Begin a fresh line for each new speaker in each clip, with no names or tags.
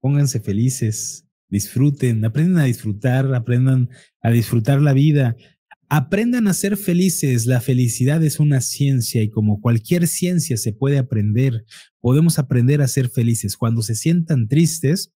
pónganse felices, disfruten, aprendan a disfrutar, aprendan a disfrutar la vida, aprendan a ser felices. La felicidad es una ciencia y como cualquier ciencia se puede aprender, podemos aprender a ser felices. Cuando se sientan tristes,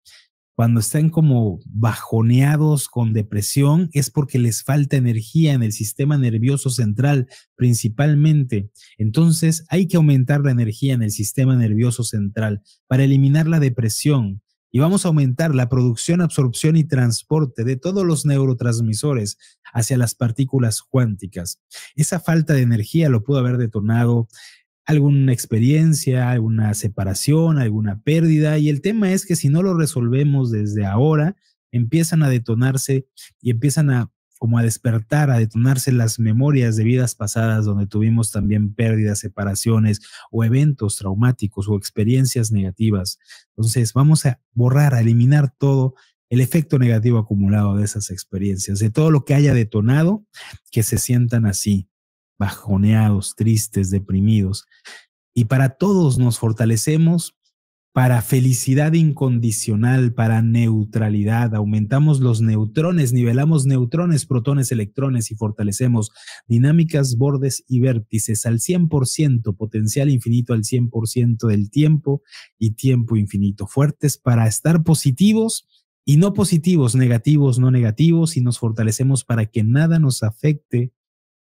cuando están como bajoneados con depresión, es porque les falta energía en el sistema nervioso central principalmente. Entonces hay que aumentar la energía en el sistema nervioso central para eliminar la depresión y vamos a aumentar la producción, absorción y transporte de todos los neurotransmisores hacia las partículas cuánticas. Esa falta de energía lo pudo haber detonado alguna experiencia, alguna separación, alguna pérdida, y el tema es que si no lo resolvemos desde ahora, empiezan a detonarse y empiezan a como a despertar, a detonarse las memorias de vidas pasadas donde tuvimos también pérdidas, separaciones o eventos traumáticos o experiencias negativas. Entonces vamos a borrar, a eliminar todo el efecto negativo acumulado de esas experiencias, de todo lo que haya detonado, que se sientan así, bajoneados, tristes, deprimidos. Y para todos nos fortalecemos para felicidad incondicional, para neutralidad. Aumentamos los neutrones, nivelamos neutrones, protones, electrones y fortalecemos dinámicas, bordes y vértices al 100%, potencial infinito al 100% del tiempo y tiempo infinito. Fuertes para estar positivos y no positivos, negativos, no negativos y nos fortalecemos para que nada nos afecte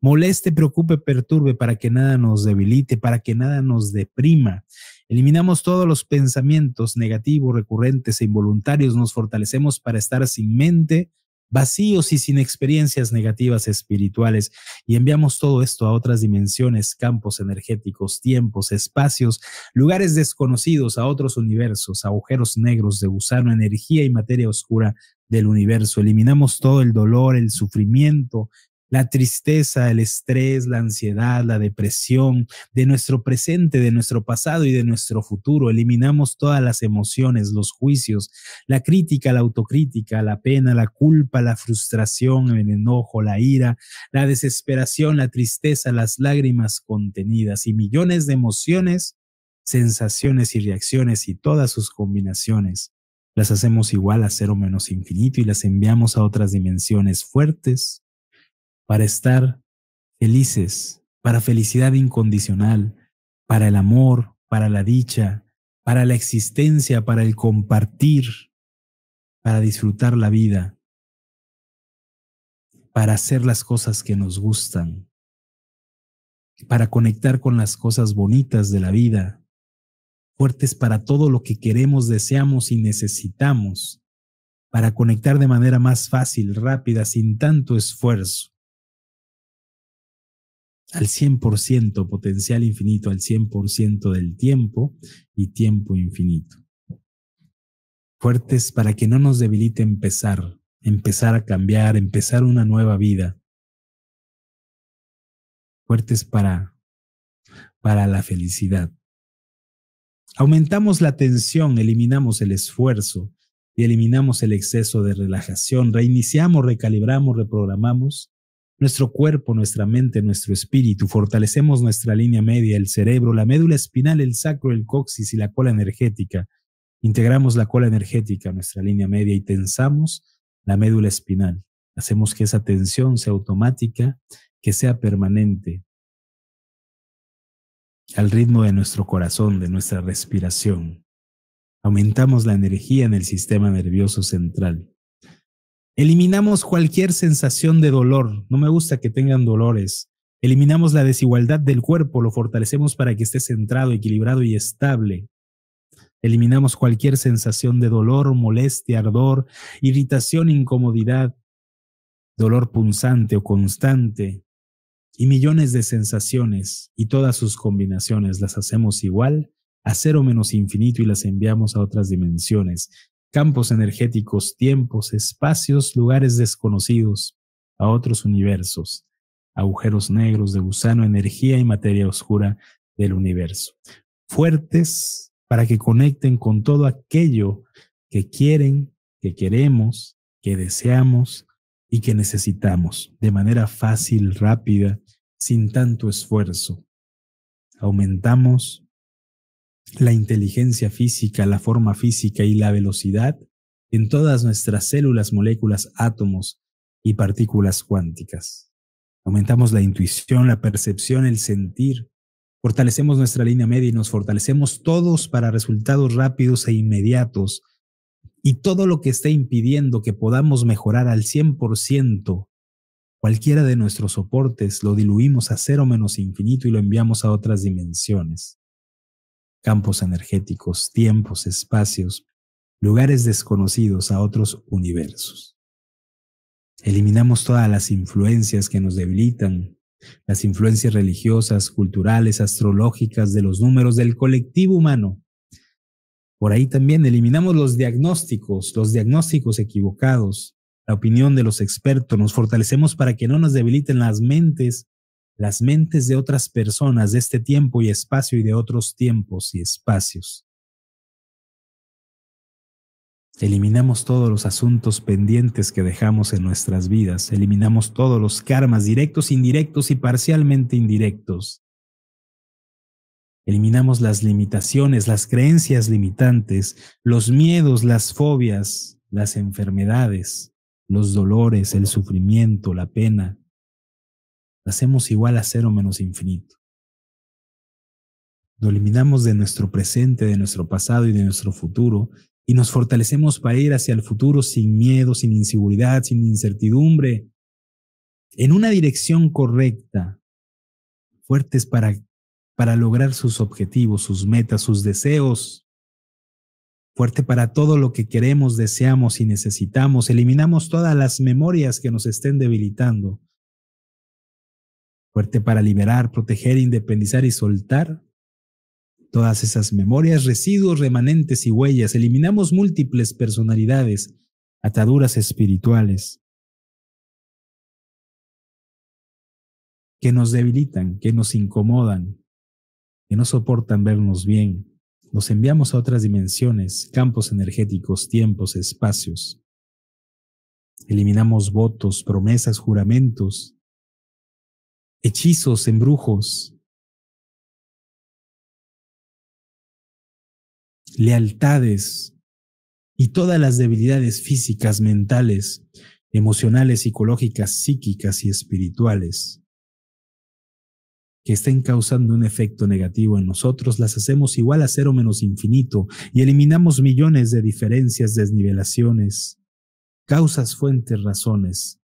moleste, preocupe, perturbe, para que nada nos debilite, para que nada nos deprima. Eliminamos todos los pensamientos negativos, recurrentes e involuntarios, nos fortalecemos para estar sin mente, vacíos y sin experiencias negativas espirituales y enviamos todo esto a otras dimensiones, campos energéticos, tiempos, espacios, lugares desconocidos, a otros universos, agujeros negros de gusano, energía y materia oscura del universo. Eliminamos todo el dolor, el sufrimiento, la tristeza, el estrés, la ansiedad, la depresión, de nuestro presente, de nuestro pasado y de nuestro futuro. Eliminamos todas las emociones, los juicios, la crítica, la autocrítica, la pena, la culpa, la frustración, el enojo, la ira, la desesperación, la tristeza, las lágrimas contenidas y millones de emociones, sensaciones y reacciones y todas sus combinaciones. Las hacemos igual a cero menos infinito y las enviamos a otras dimensiones fuertes para estar felices, para felicidad incondicional, para el amor, para la dicha, para la existencia, para el compartir, para disfrutar la vida, para hacer las cosas que nos gustan, para conectar con las cosas bonitas de la vida, fuertes para todo lo que queremos, deseamos y necesitamos, para conectar de manera más fácil, rápida, sin tanto esfuerzo al 100%, potencial infinito al 100% del tiempo y tiempo infinito. Fuertes para que no nos debilite empezar, empezar a cambiar, empezar una nueva vida. Fuertes para para la felicidad. Aumentamos la tensión, eliminamos el esfuerzo y eliminamos el exceso de relajación, reiniciamos, recalibramos, reprogramamos nuestro cuerpo, nuestra mente, nuestro espíritu. Fortalecemos nuestra línea media, el cerebro, la médula espinal, el sacro, el coxis y la cola energética. Integramos la cola energética, nuestra línea media y tensamos la médula espinal. Hacemos que esa tensión sea automática, que sea permanente, al ritmo de nuestro corazón, de nuestra respiración. Aumentamos la energía en el sistema nervioso central. Eliminamos cualquier sensación de dolor. No me gusta que tengan dolores. Eliminamos la desigualdad del cuerpo, lo fortalecemos para que esté centrado, equilibrado y estable. Eliminamos cualquier sensación de dolor, molestia, ardor, irritación, incomodidad, dolor punzante o constante, y millones de sensaciones y todas sus combinaciones las hacemos igual a cero menos infinito y las enviamos a otras dimensiones campos energéticos, tiempos, espacios, lugares desconocidos, a otros universos, agujeros negros de gusano, energía y materia oscura del universo, fuertes para que conecten con todo aquello que quieren, que queremos, que deseamos y que necesitamos de manera fácil, rápida, sin tanto esfuerzo. Aumentamos la inteligencia física, la forma física y la velocidad en todas nuestras células, moléculas, átomos y partículas cuánticas. Aumentamos la intuición, la percepción, el sentir. Fortalecemos nuestra línea media y nos fortalecemos todos para resultados rápidos e inmediatos. Y todo lo que esté impidiendo que podamos mejorar al 100%, cualquiera de nuestros soportes lo diluimos a cero menos infinito y lo enviamos a otras dimensiones campos energéticos, tiempos, espacios, lugares desconocidos a otros universos. Eliminamos todas las influencias que nos debilitan, las influencias religiosas, culturales, astrológicas de los números del colectivo humano. Por ahí también eliminamos los diagnósticos, los diagnósticos equivocados, la opinión de los expertos, nos fortalecemos para que no nos debiliten las mentes las mentes de otras personas de este tiempo y espacio y de otros tiempos y espacios. Eliminamos todos los asuntos pendientes que dejamos en nuestras vidas, eliminamos todos los karmas directos, indirectos y parcialmente indirectos. Eliminamos las limitaciones, las creencias limitantes, los miedos, las fobias, las enfermedades, los dolores, el sufrimiento, la pena, hacemos igual a cero menos infinito. Lo eliminamos de nuestro presente, de nuestro pasado y de nuestro futuro y nos fortalecemos para ir hacia el futuro sin miedo, sin inseguridad, sin incertidumbre, en una dirección correcta, fuertes para, para lograr sus objetivos, sus metas, sus deseos, fuerte para todo lo que queremos, deseamos y necesitamos. Eliminamos todas las memorias que nos estén debilitando fuerte para liberar, proteger, independizar y soltar todas esas memorias, residuos, remanentes y huellas. Eliminamos múltiples personalidades, ataduras espirituales que nos debilitan, que nos incomodan, que no soportan vernos bien. Nos enviamos a otras dimensiones, campos energéticos, tiempos, espacios. Eliminamos votos, promesas, juramentos hechizos, embrujos, lealtades y todas las debilidades físicas, mentales, emocionales, psicológicas, psíquicas y espirituales que estén causando un efecto negativo en nosotros, las hacemos igual a cero menos infinito y eliminamos millones de diferencias, desnivelaciones, causas, fuentes, razones,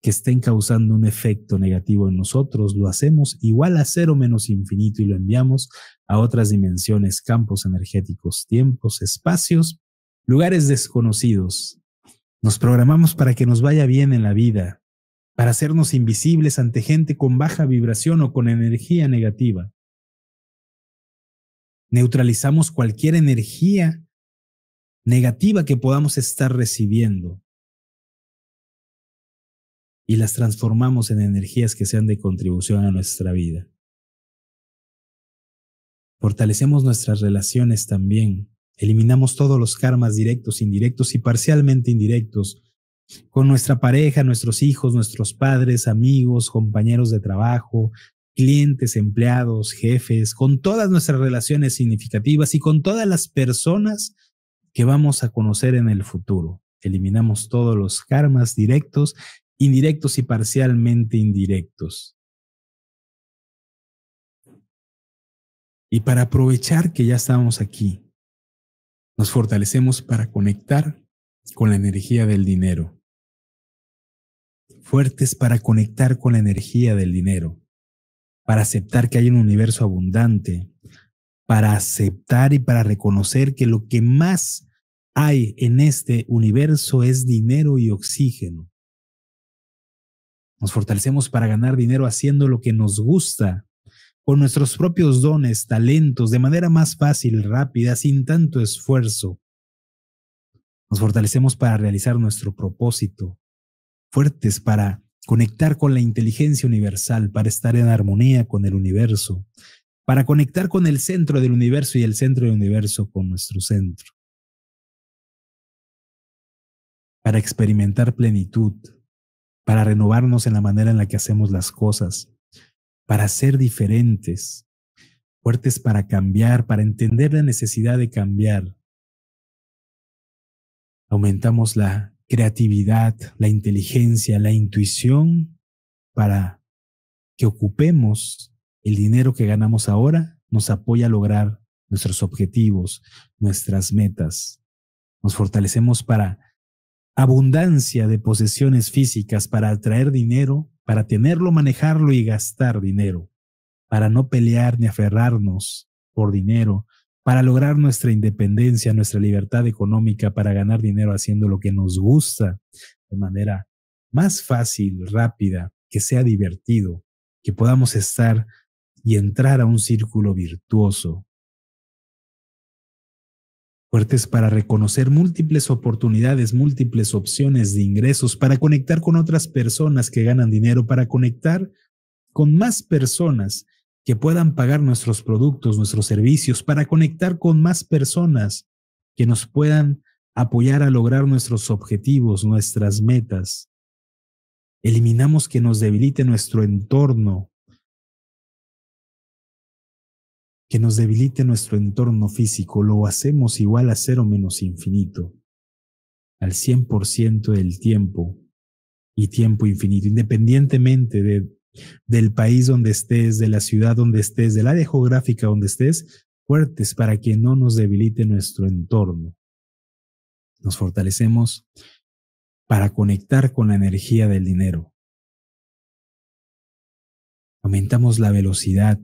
que estén causando un efecto negativo en nosotros, lo hacemos igual a cero menos infinito y lo enviamos a otras dimensiones, campos energéticos, tiempos, espacios, lugares desconocidos. Nos programamos para que nos vaya bien en la vida, para hacernos invisibles ante gente con baja vibración o con energía negativa. Neutralizamos cualquier energía negativa que podamos estar recibiendo y las transformamos en energías que sean de contribución a nuestra vida. Fortalecemos nuestras relaciones también. Eliminamos todos los karmas directos, indirectos y parcialmente indirectos con nuestra pareja, nuestros hijos, nuestros padres, amigos, compañeros de trabajo, clientes, empleados, jefes, con todas nuestras relaciones significativas y con todas las personas que vamos a conocer en el futuro. Eliminamos todos los karmas directos indirectos y parcialmente indirectos. Y para aprovechar que ya estamos aquí, nos fortalecemos para conectar con la energía del dinero. Fuertes para conectar con la energía del dinero, para aceptar que hay un universo abundante, para aceptar y para reconocer que lo que más hay en este universo es dinero y oxígeno. Nos fortalecemos para ganar dinero haciendo lo que nos gusta, con nuestros propios dones, talentos, de manera más fácil, rápida, sin tanto esfuerzo. Nos fortalecemos para realizar nuestro propósito, fuertes para conectar con la inteligencia universal, para estar en armonía con el universo, para conectar con el centro del universo y el centro del universo con nuestro centro, para experimentar plenitud, para renovarnos en la manera en la que hacemos las cosas, para ser diferentes, fuertes para cambiar, para entender la necesidad de cambiar. Aumentamos la creatividad, la inteligencia, la intuición para que ocupemos el dinero que ganamos ahora, nos apoya a lograr nuestros objetivos, nuestras metas. Nos fortalecemos para abundancia de posesiones físicas para atraer dinero, para tenerlo, manejarlo y gastar dinero, para no pelear ni aferrarnos por dinero, para lograr nuestra independencia, nuestra libertad económica, para ganar dinero haciendo lo que nos gusta de manera más fácil, rápida, que sea divertido, que podamos estar y entrar a un círculo virtuoso fuertes para reconocer múltiples oportunidades, múltiples opciones de ingresos, para conectar con otras personas que ganan dinero, para conectar con más personas que puedan pagar nuestros productos, nuestros servicios, para conectar con más personas que nos puedan apoyar a lograr nuestros objetivos, nuestras metas. Eliminamos que nos debilite nuestro entorno, que nos debilite nuestro entorno físico, lo hacemos igual a cero menos infinito, al 100% del tiempo y tiempo infinito, independientemente de, del país donde estés, de la ciudad donde estés, del área geográfica donde estés, fuertes para que no nos debilite nuestro entorno. Nos fortalecemos para conectar con la energía del dinero. Aumentamos la velocidad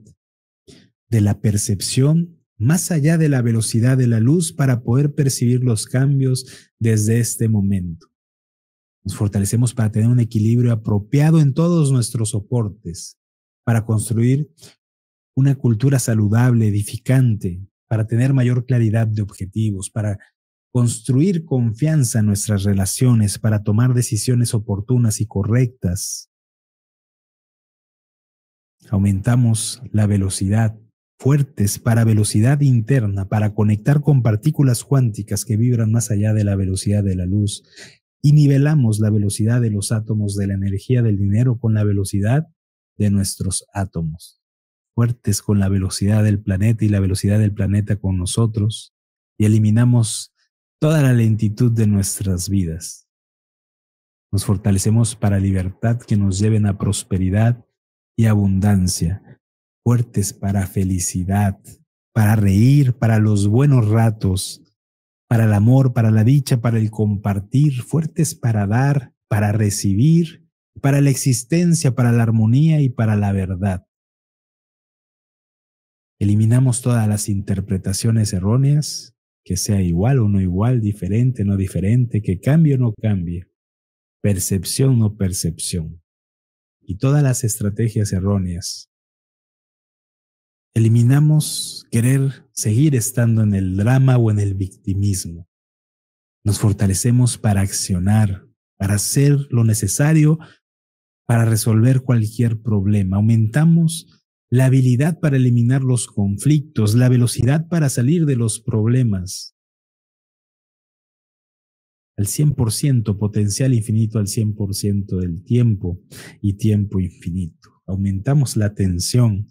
de la percepción más allá de la velocidad de la luz para poder percibir los cambios desde este momento. Nos fortalecemos para tener un equilibrio apropiado en todos nuestros soportes, para construir una cultura saludable, edificante, para tener mayor claridad de objetivos, para construir confianza en nuestras relaciones, para tomar decisiones oportunas y correctas. Aumentamos la velocidad fuertes para velocidad interna, para conectar con partículas cuánticas que vibran más allá de la velocidad de la luz, y nivelamos la velocidad de los átomos de la energía del dinero con la velocidad de nuestros átomos, fuertes con la velocidad del planeta y la velocidad del planeta con nosotros, y eliminamos toda la lentitud de nuestras vidas. Nos fortalecemos para libertad que nos lleven a prosperidad y abundancia, fuertes para felicidad, para reír, para los buenos ratos, para el amor, para la dicha, para el compartir, fuertes para dar, para recibir, para la existencia, para la armonía y para la verdad. Eliminamos todas las interpretaciones erróneas, que sea igual o no igual, diferente, o no diferente, que cambie o no cambie, percepción o no percepción. Y todas las estrategias erróneas eliminamos querer seguir estando en el drama o en el victimismo. Nos fortalecemos para accionar, para hacer lo necesario para resolver cualquier problema. Aumentamos la habilidad para eliminar los conflictos, la velocidad para salir de los problemas. Al 100%, potencial infinito al 100% del tiempo y tiempo infinito aumentamos la tensión,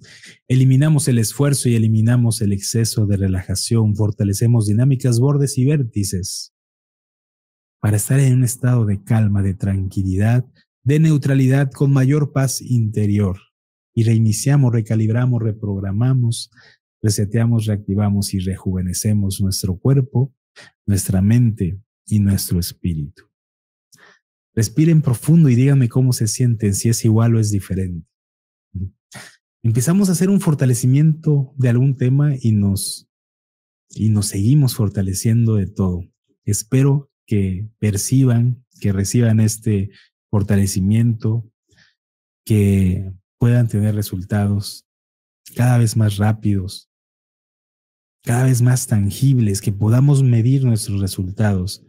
eliminamos el esfuerzo y eliminamos el exceso de relajación, fortalecemos dinámicas, bordes y vértices para estar en un estado de calma, de tranquilidad, de neutralidad con mayor paz interior. Y reiniciamos, recalibramos, reprogramamos, reseteamos, reactivamos y rejuvenecemos nuestro cuerpo, nuestra mente y nuestro espíritu. Respiren profundo y díganme cómo se sienten, si es igual o es diferente empezamos a hacer un fortalecimiento de algún tema y nos, y nos seguimos fortaleciendo de todo. Espero que perciban, que reciban este fortalecimiento, que puedan tener resultados cada vez más rápidos, cada vez más tangibles, que podamos medir nuestros resultados,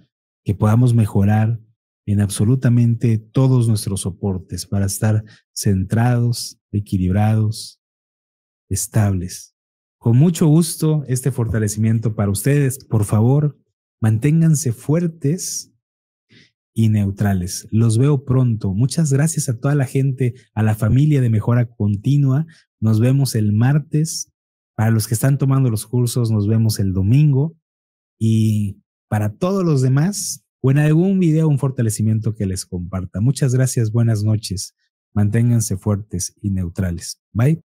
que podamos mejorar en absolutamente todos nuestros soportes para estar centrados, equilibrados, estables. Con mucho gusto este fortalecimiento para ustedes. Por favor, manténganse fuertes y neutrales. Los veo pronto. Muchas gracias a toda la gente, a la familia de Mejora Continua. Nos vemos el martes. Para los que están tomando los cursos, nos vemos el domingo. Y para todos los demás, bueno, en algún video un fortalecimiento que les comparta. Muchas gracias, buenas noches. Manténganse fuertes y neutrales. Bye.